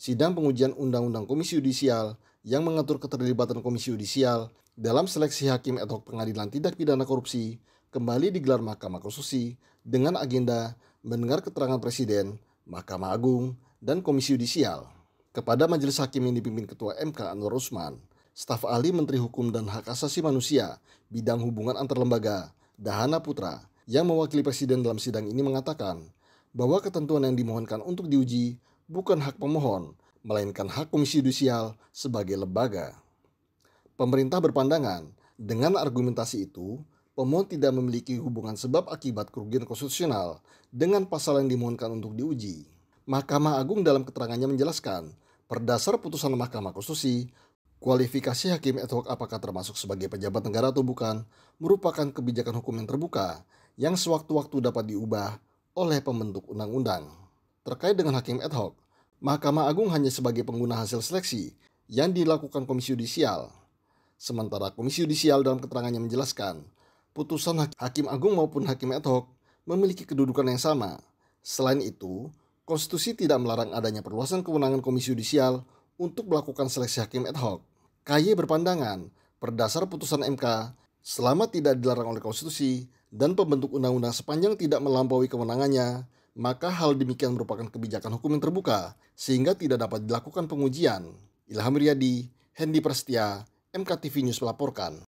sidang pengujian Undang-Undang Komisi Yudisial yang mengatur keterlibatan Komisi Yudisial dalam seleksi hakim atau pengadilan tindak pidana korupsi kembali digelar Mahkamah Konstitusi dengan agenda mendengar keterangan Presiden, Mahkamah Agung, dan Komisi Yudisial kepada Majelis Hakim yang dipimpin Ketua MK Anwar Usman, staf ahli Menteri Hukum dan Hak Asasi Manusia bidang hubungan antar lembaga, Dahana Putra, yang mewakili Presiden dalam sidang ini mengatakan bahwa ketentuan yang dimohonkan untuk diuji bukan hak pemohon, melainkan hak komisi yudisial sebagai lembaga. Pemerintah berpandangan, dengan argumentasi itu, pemohon tidak memiliki hubungan sebab akibat kerugian konstitusional dengan pasal yang dimohonkan untuk diuji. Mahkamah Agung dalam keterangannya menjelaskan, berdasar putusan Mahkamah Konstitusi, kualifikasi hakim ad hoc apakah termasuk sebagai pejabat negara atau bukan merupakan kebijakan hukum yang terbuka yang sewaktu-waktu dapat diubah oleh pembentuk undang-undang. Terkait dengan hakim ad hoc, Mahkamah Agung hanya sebagai pengguna hasil seleksi yang dilakukan Komisi Yudisial. Sementara Komisi Yudisial dalam keterangannya menjelaskan, putusan Hakim Agung maupun Hakim ad hoc memiliki kedudukan yang sama. Selain itu, konstitusi tidak melarang adanya perluasan kewenangan Komisi Yudisial untuk melakukan seleksi hakim ad hoc. KY berpandangan, berdasar putusan MK, selama tidak dilarang oleh konstitusi dan pembentuk undang-undang sepanjang tidak melampaui kewenangannya, maka hal demikian merupakan kebijakan hukum yang terbuka, sehingga tidak dapat dilakukan pengujian. Ilham Riyadi, Hendi Prestia, MKTV News melaporkan.